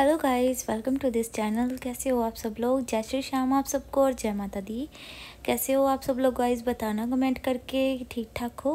hello guys welcome to this channel कैसे हो आप सब लोग जय श्री श्याम आप सबको और जय माता दी कैसे हो आप सब लोग गाइज बताना कमेंट करके ठीक ठाक हो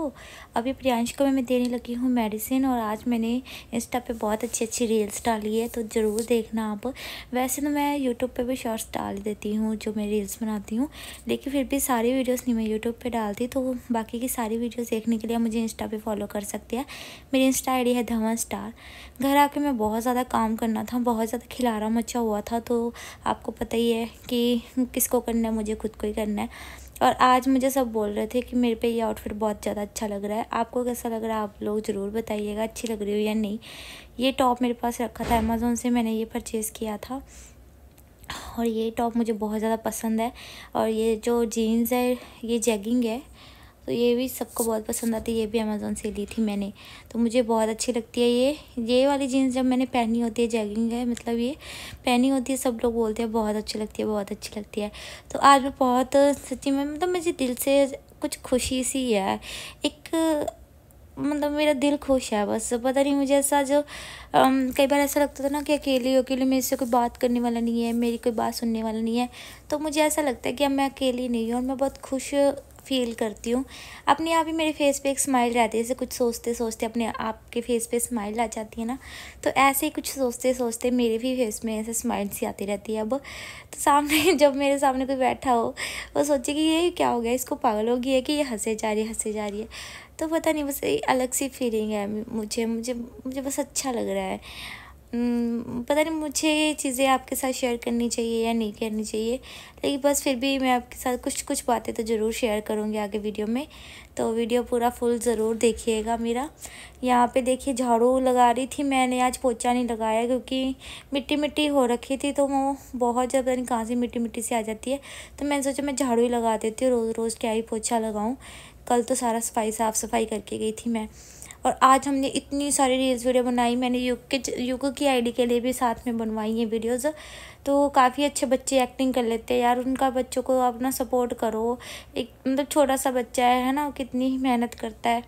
अभी प्रियांश को मैं देने लगी हूँ मेडिसिन और आज मैंने इंस्टा पे बहुत अच्छी अच्छी रील्स डाली है तो ज़रूर देखना आप वैसे तो मैं यूट्यूब पे भी शॉर्ट्स डाल देती हूँ जो मैं रील्स बनाती हूँ लेकिन फिर भी सारी वीडियोज़ नहीं मैं यूट्यूब पर डालती तो बाकी की सारी वीडियोज़ देखने के लिए मुझे इंस्टा पर फॉलो कर सकते हैं मेरी इंस्टा आई है धवन स्टार घर आके मैं बहुत ज़्यादा काम करना था बहुत ज़्यादा खिलारा मचा हुआ था तो आपको पता ही है कि किसको करना है मुझे खुद को ही करना है और आज मुझे सब बोल रहे थे कि मेरे पे ये आउटफिट बहुत ज़्यादा अच्छा लग रहा है आपको कैसा लग रहा है आप लोग ज़रूर बताइएगा अच्छी लग रही हो या नहीं ये टॉप मेरे पास रखा था अमेज़ोन से मैंने ये परचेज़ किया था और ये टॉप मुझे बहुत ज़्यादा पसंद है और ये जो जीन्स है ये जैगिंग है तो ये भी सबको बहुत पसंद आती है ये भी अमेज़ोन से ली थी मैंने तो मुझे बहुत अच्छी लगती है ये ये वाली जीन्स जब मैंने पहनी होती है जैगिंग है मतलब ये पहनी होती है सब लोग बोलते हैं बहुत अच्छी लगती है बहुत अच्छी लगती है तो आज मैं बहुत सच्ची में मतलब मुझे दिल से कुछ खुशी सी है एक मतलब मेरा दिल खुश है बस पता नहीं मुझे ऐसा जो आम, कई बार ऐसा लगता था ना कि अकेली अकेले मेरे से कोई बात करने वाला नहीं है मेरी कोई बात सुनने वाला नहीं है तो मुझे ऐसा लगता है कि अब मैं अकेली नहीं हूँ और मैं बहुत खुश फील करती हूँ अपने आप ही मेरे फेस पे एक स्माइल रहती है जैसे कुछ सोचते सोचते अपने आप के फेस पे स्माइल आ जाती है ना तो ऐसे ही कुछ सोचते सोचते मेरे भी फेस में ऐसे स्माइल सी आती रहती है अब तो सामने जब मेरे सामने कोई बैठा हो वो सोचे कि ये क्या हो गया इसको पागल होगी है कि ये हंसे जा रही है हंसे जा रही है तो पता नहीं बस अलग सी फीलिंग है मुझे मुझे मुझे बस अच्छा लग रहा है हम्म, पता नहीं मुझे ये चीज़ें आपके साथ शेयर करनी चाहिए या नहीं करनी चाहिए लेकिन बस फिर भी मैं आपके साथ कुछ कुछ बातें तो ज़रूर शेयर करूँगी आगे वीडियो में तो वीडियो पूरा फुल ज़रूर देखिएगा मेरा यहाँ पे देखिए झाड़ू लगा रही थी मैंने आज पोचा नहीं लगाया क्योंकि मिट्टी मिट्टी हो रखी थी तो वो बहुत ज़्यादा पता नहीं कहाँ से मिट्टी मिट्टी से आ जाती है तो मैंने सोचा मैं झाड़ू ही लगा देती हूँ रोज़ रोज़ क्या ही पोछा लगाऊँ कल तो सारा सफाई साफ़ सफाई करके गई थी मैं और आज हमने इतनी सारी रील्स वीडियो बनाई मैंने युग के युग की आईडी के लिए भी साथ में बनवाई हैं वीडियोज़ तो काफ़ी अच्छे बच्चे एक्टिंग कर लेते हैं यार उनका बच्चों को अपना सपोर्ट करो एक मतलब छोटा सा बच्चा है, है ना कितनी ही मेहनत करता है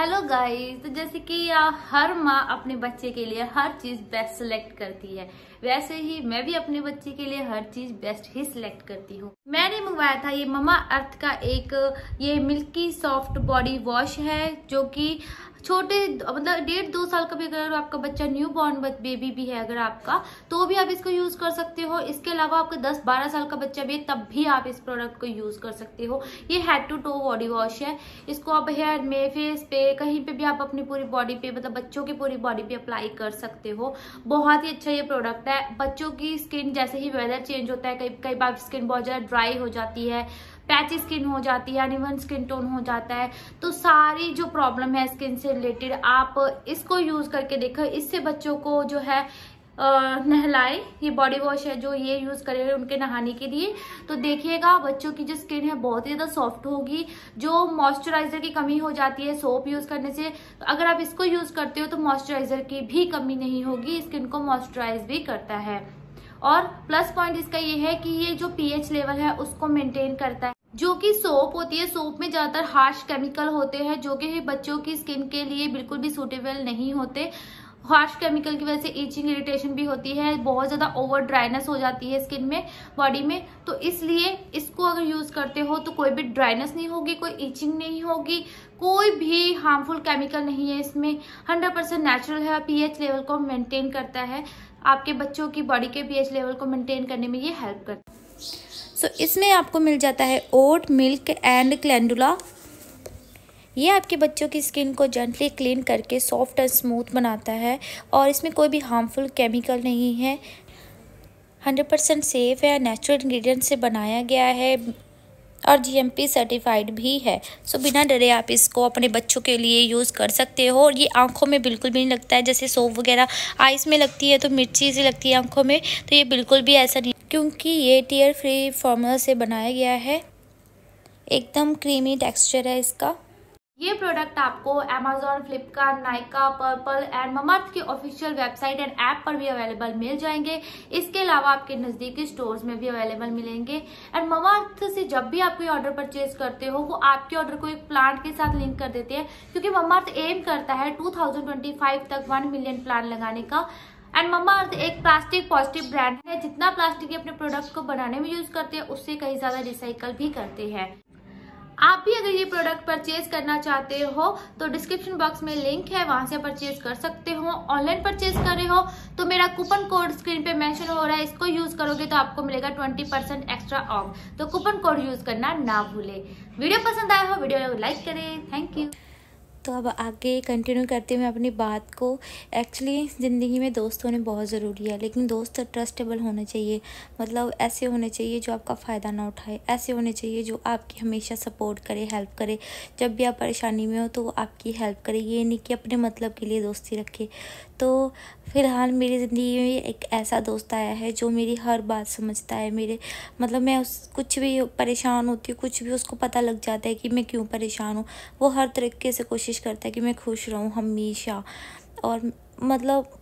हेलो गाइस तो जैसे कि हर माँ अपने बच्चे के लिए हर चीज़ बेस्ट सेलेक्ट करती है वैसे ही मैं भी अपने बच्चे के लिए हर चीज बेस्ट ही सिलेक्ट करती हूँ मैंने मंगवाया था ये ममा अर्थ का एक ये मिल्की सॉफ्ट बॉडी वॉश है जो कि छोटे मतलब डेढ़ दो साल का भी अगर आपका बच्चा न्यू बॉर्न बेबी भी है अगर आपका तो भी आप इसको यूज कर सकते हो इसके अलावा आपका दस बारह साल का बच्चा भी है तब भी आप इस प्रोडक्ट को यूज कर सकते हो ये head to toe body wash है इसको आप हेयर में फेस पे कहीं पे भी आप अपनी पूरी बॉडी पे मतलब बच्चों की पूरी बॉडी पे अप्लाई कर सकते हो बहुत ही अच्छा ये प्रोडक्ट है होता है बच्चों की स्किन जैसे ही वेदर चेंज होता है कई कई बार स्किन बहुत ज़्यादा ड्राई हो जाती है पैची स्किन हो जाती है अनिवन स्किन टोन हो जाता है तो सारी जो प्रॉब्लम है स्किन से रिलेटेड आप इसको यूज़ करके देखो इससे बच्चों को जो है नहलाए ये बॉडी वॉश है जो ये यूज़ करे उनके नहाने के लिए तो देखिएगा बच्चों की जो स्किन है बहुत ही ज़्यादा सॉफ्ट होगी जो मॉइस्चराइज़र की कमी हो जाती है सोप यूज़ करने से तो अगर आप इसको यूज़ करते हो तो मॉइस्चराइज़र की भी कमी नहीं होगी स्किन को मॉइस्चराइज भी करता है और प्लस पॉइंट इसका ये है कि ये जो पीएच लेवल है उसको मेनटेन करता है जो कि सोप होती है सोप में ज़्यादातर हार्श केमिकल होते हैं जो कि बच्चों की स्किन के लिए बिल्कुल भी सूटेबल नहीं होते हार्श केमिकल की वजह से ईचिंग इरिटेशन भी होती है बहुत ज़्यादा ओवर ड्राइनेस हो जाती है स्किन में बॉडी में तो इसलिए इसको अगर यूज़ करते हो तो कोई भी ड्राइनेस नहीं होगी कोई ईचिंग नहीं होगी कोई भी हार्मफुल केमिकल नहीं है इसमें 100% परसेंट नेचुरल है पीएच लेवल को मेंटेन करता है आपके बच्चों की बॉडी के पीएच लेवल को मेंटेन करने में ये हेल्प करता है सो so, इसमें आपको मिल जाता है ओट मिल्क एंड क्लैंडुला ये आपके बच्चों की स्किन को जेंटली क्लीन करके सॉफ्ट एंड स्मूथ बनाता है और इसमें कोई भी हार्मफुल केमिकल नहीं है हंड्रेड परसेंट सेफ़ है नेचुरल इंग्रेडिएंट से बनाया गया है और जीएमपी सर्टिफाइड भी है सो बिना डरे आप इसको अपने बच्चों के लिए यूज़ कर सकते हो और ये आँखों में बिल्कुल भी नहीं लगता है जैसे सोप वगैरह आइस में लगती है तो मिर्ची से लगती है आँखों में तो ये बिल्कुल भी ऐसा नहीं क्योंकि ये टीयर फ्री फॉर्मूला से बनाया गया है एकदम क्रीमी टेक्स्चर है इसका ये प्रोडक्ट आपको एमेजोन फ्लिपकार्ट नाइका पर्पल एंड ममर्थ की ऑफिशियल वेबसाइट एंड ऐप पर भी अवेलेबल मिल जाएंगे इसके अलावा आपके नजदीकी स्टोर्स में भी अवेलेबल मिलेंगे एंड ममर्थ से जब भी आप कोई ऑर्डर परचेज करते हो वो आपके ऑर्डर को एक प्लांट के साथ लिंक कर देते हैं क्योंकि ममर्थ एम करता है 2025 तक 1 मिलियन प्लांट लगाने का एंड ममा अर्थ एक प्लास्टिक पॉजिटिव ब्रांड है जितना प्लास्टिक अपने प्रोडक्ट को बनाने में यूज करते हैं उससे कहीं ज्यादा रिसाइकल भी करते हैं आप भी अगर ये प्रोडक्ट परचेज करना चाहते हो तो डिस्क्रिप्शन बॉक्स में लिंक है वहां से परचेज कर सकते हो ऑनलाइन परचेज कर रहे हो तो मेरा कूपन कोड स्क्रीन पे मेंशन हो रहा है इसको यूज करोगे तो आपको मिलेगा ट्वेंटी परसेंट एक्स्ट्रा ऑफ तो कूपन कोड यूज करना ना भूले वीडियो पसंद आया हो वीडियो लाइक करे थैंक यू तो अब आगे कंटिन्यू करते हुए अपनी बात को एक्चुअली ज़िंदगी में दोस्त होने बहुत ज़रूरी है लेकिन दोस्त ट्रस्टेबल होने चाहिए मतलब ऐसे होने चाहिए जो आपका फ़ायदा ना उठाए ऐसे होने चाहिए जो आपकी हमेशा सपोर्ट करे हेल्प करे जब भी आप परेशानी में हो तो आपकी हेल्प करे ये नहीं कि अपने मतलब के लिए दोस्ती रखे तो फ़िलहाल मेरी ज़िंदगी में एक ऐसा दोस्त आया है जो मेरी हर बात समझता है मेरे मतलब मैं उस कुछ भी परेशान होती हूँ कुछ भी उसको पता लग जाता है कि मैं क्यों परेशान हूँ वो हर तरीके से कोशिश करता है कि मैं खुश रहूँ हमेशा और मतलब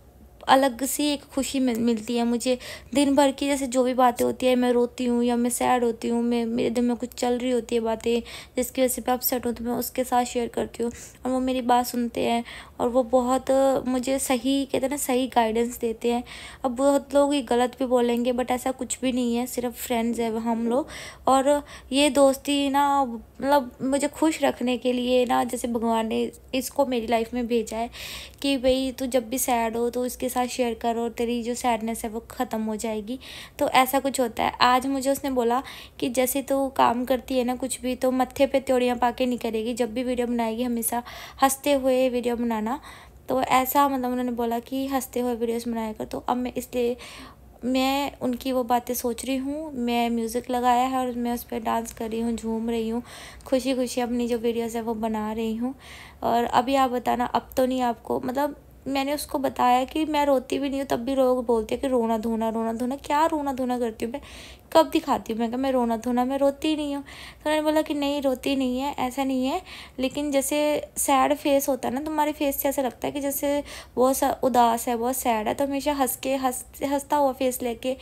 अलग सी एक खुशी मिल, मिलती है मुझे दिन भर की जैसे जो भी बातें होती है मैं रोती हूँ या मैं सैड होती हूँ मैं मेरे दिल में कुछ चल रही होती है बातें जिसकी वजह से मैं अपसेट हूँ तो मैं उसके साथ शेयर करती हूँ और वो मेरी बात सुनते हैं और वो बहुत मुझे सही कहते हैं ना सही गाइडेंस देते हैं अब बहुत लोग ये गलत भी बोलेंगे बट ऐसा कुछ भी नहीं है सिर्फ फ्रेंड्स है हम लोग और ये दोस्ती ना मतलब मुझे खुश रखने के लिए ना जैसे भगवान ने इसको मेरी लाइफ में भेजा है कि भाई तू जब भी सैड हो तो इसके साथ शेयर करो तेरी जो सैडनेस है वो ख़त्म हो जाएगी तो ऐसा कुछ होता है आज मुझे उसने बोला कि जैसे तो काम करती है ना कुछ भी तो मत्थे पे त्योड़ियाँ पा के नहीं करेगी जब भी वीडियो बनाएगी हमेशा हंसते हुए वीडियो बनाना तो ऐसा मतलब उन्होंने बोला कि हंसते हुए वीडियोज बनाया कर तो अब मैं इसलिए मैं उनकी वो बातें सोच रही हूँ मैं म्यूज़िक लगाया है और मैं उस पर डांस कर रही हूँ झूम रही हूँ खुशी खुशी अपनी जो वीडियोस है वो बना रही हूँ और अभी आप बताना अब तो नहीं आपको मतलब मैंने उसको बताया कि मैं रोती भी नहीं हूँ तब भी लोग बोलते हैं कि रोना धोना रोना धोना क्या रोना धोना करती हूँ मैं कब दिखाती हूँ मैं क्या मैं रोना धोना मैं रोती नहीं हूँ तो उन्होंने बोला कि नहीं रोती नहीं है ऐसा नहीं है लेकिन जैसे सैड फेस होता है ना तुम्हारे फेस से ऐसा लगता है कि जैसे बहुत उदास है बहुत सैड है तो हमेशा हंस के हंस हंसता हुआ फेस लेके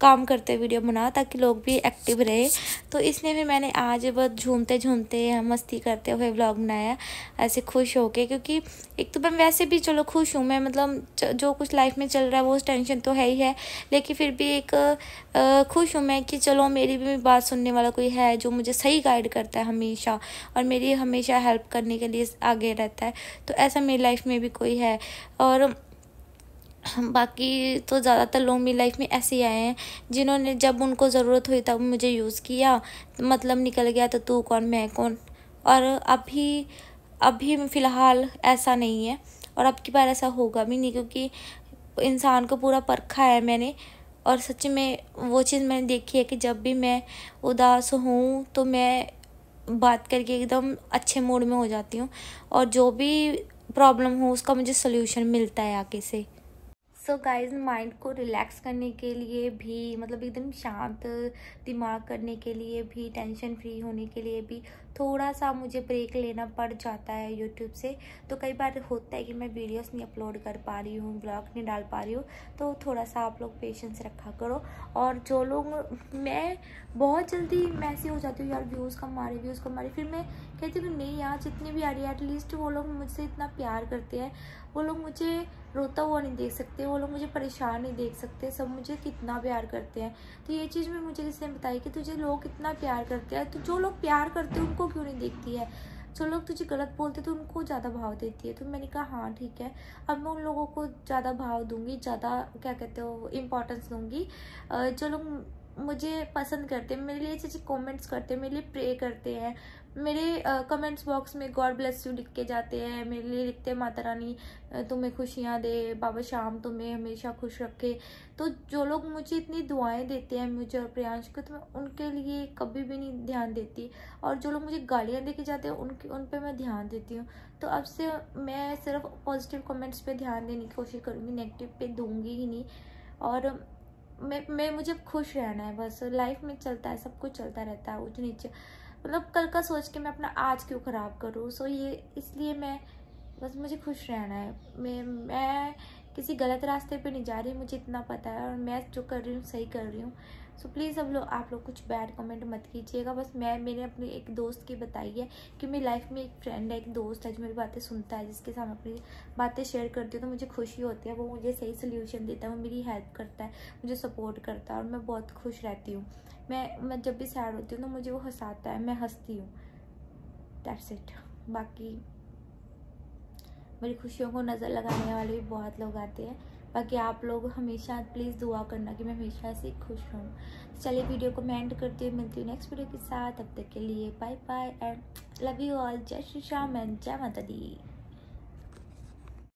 काम करते वीडियो बनाओ ताकि लोग भी एक्टिव रहे तो इसलिए भी मैंने आज बहुत झूमते झूमते मस्ती करते हुए व्लॉग बनाया ऐसे खुश होके क्योंकि एक तो मैं वैसे भी चलो खुश हूँ मैं मतलब जो कुछ लाइफ में चल रहा है वो टेंशन तो है ही है लेकिन फिर भी एक खुश खुश हूँ मैं कि चलो मेरी भी बात सुनने वाला कोई है जो मुझे सही गाइड करता है हमेशा और मेरी हमेशा हेल्प करने के लिए आगे रहता है तो ऐसा मेरी लाइफ में भी कोई है और बाकी तो ज़्यादातर लोग मेरी लाइफ में ऐसे ही आए हैं जिन्होंने जब उनको ज़रूरत हुई तब मुझे यूज़ किया मतलब निकल गया तो तू कौन मैं कौन और अभी अभी फ़िलहाल ऐसा नहीं है और अब की बार ऐसा होगा भी नहीं क्योंकि इंसान को पूरा परखा है मैंने और सच में वो चीज़ मैंने देखी है कि जब भी मैं उदास हूँ तो मैं बात करके एकदम अच्छे मूड में हो जाती हूँ और जो भी प्रॉब्लम हो उसका मुझे सोल्यूशन मिलता है आगे से सो गाइज माइंड को रिलैक्स करने के लिए भी मतलब एकदम शांत दिमाग करने के लिए भी टेंशन फ्री होने के लिए भी थोड़ा सा मुझे ब्रेक लेना पड़ जाता है यूट्यूब से तो कई बार होता है कि मैं वीडियोस नहीं अपलोड कर पा रही हूँ ब्लॉग नहीं डाल पा रही हूँ तो थोड़ा सा आप लोग पेशेंस रखा करो और जो लोग मैं बहुत जल्दी मैसे हो जाती हूँ यार व्यूज़ कम आ रही व्यूज़ कम आ रही फिर मैं कहती हूँ नहीं यार जितनी भी आ रही है एटलीस्ट वो लोग मुझसे इतना प्यार करते हैं वो लोग मुझे रोता हुआ नहीं देख सकते वो लोग मुझे परेशान नहीं देख सकते सब मुझे कितना प्यार करते हैं तो ये चीज़ में मुझे किसी ने बताई कि तुझे लोग कितना प्यार करते हैं तो जो लोग प्यार करते हैं उनको को क्यों नहीं देखती है जो लोग तुझे गलत बोलते तो उनको ज़्यादा भाव देती है तो मैंने कहा हाँ ठीक है अब मैं उन लोगों को ज़्यादा भाव दूंगी ज़्यादा क्या कहते हो इम्पोर्टेंस दूंगी जो लोग मुझे पसंद करते हैं मेरे लिए अच्छे अच्छे कॉमेंट्स करते हैं मेरे लिए प्रे करते हैं मेरे कमेंट्स बॉक्स में गॉड ब्लेस यू लिख के जाते हैं मेरे लिए लिखते हैं माता रानी तुम्हें खुशियाँ दे बाबा श्याम तुम्हें हमेशा खुश रखे तो जो लोग मुझे इतनी दुआएं देते हैं मुझे और प्रियांश को तो मैं उनके लिए कभी भी नहीं ध्यान देती और जो लोग मुझे गालियाँ दे के जाते हैं उनके उन पर मैं ध्यान देती हूँ तो अब से मैं सिर्फ पॉजिटिव कमेंट्स पर ध्यान देने की कोशिश करूँगी नेगेटिव पे दूँगी ही नहीं और मैं मैं मुझे खुश रहना है बस लाइफ में चलता है सब कुछ चलता रहता है ऊँच नीचे मतलब कल का सोच के मैं अपना आज क्यों ख़राब करूँ सो ये इसलिए मैं बस मुझे खुश रहना है मैं मैं किसी गलत रास्ते पे नहीं जा रही मुझे इतना पता है और मैं जो कर रही हूँ सही कर रही हूँ सो प्लीज़ अब लोग आप लोग कुछ बैड कमेंट मत कीजिएगा बस मैं मैंने अपने एक दोस्त की बताई है कि मेरी लाइफ में एक फ्रेंड है एक दोस्त है जो मेरी बातें सुनता है जिसके साथ अपनी बातें शेयर करती हूँ तो मुझे खुशी होती है वो मुझे सही सोल्यूशन देता है वो मेरी हेल्प करता है मुझे सपोर्ट करता है और मैं बहुत खुश रहती हूँ मैं मैं जब भी सैड होती हूँ तो मुझे वो हंसाता है मैं हंसती हूँ दैट्स इट बाकी मेरी खुशियों को नज़र लगाने वाले भी बहुत लोग आते हैं बाकी आप लोग हमेशा प्लीज़ दुआ करना कि मैं हमेशा से खुश रहूँ तो चलिए वीडियो को मैं एंड करती हूँ मिलती हूँ नेक्स्ट वीडियो के साथ अब तक के लिए bye bye and love you all जय श्री श्याम एंड जय माता दी